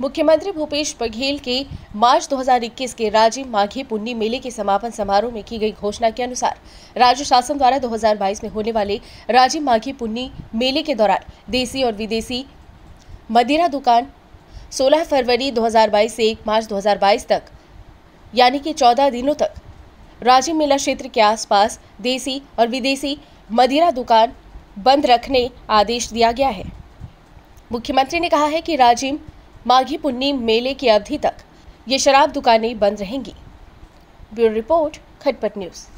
मुख्यमंत्री भूपेश बघेल के मार्च 2021 के राजीव माघी पुन्नी मेले के समापन समारोह में की गई घोषणा के अनुसार राज्य शासन द्वारा 2022 में होने वाले राजीव माघी पुन्नी मेले के दौरान देसी और विदेशी मदिरा दुकान 16 फरवरी 2022 से 1 मार्च 2022 तक यानी कि 14 दिनों तक राजीव मेला क्षेत्र के आसपास देसी और विदेशी मदिरा दुकान बंद रखने आदेश दिया गया है मुख्यमंत्री ने कहा है कि राजीव माघी पुन्नी मेले की अवधि तक ये शराब दुकानें बंद रहेंगी ब्यूरो रिपोर्ट खटपट न्यूज़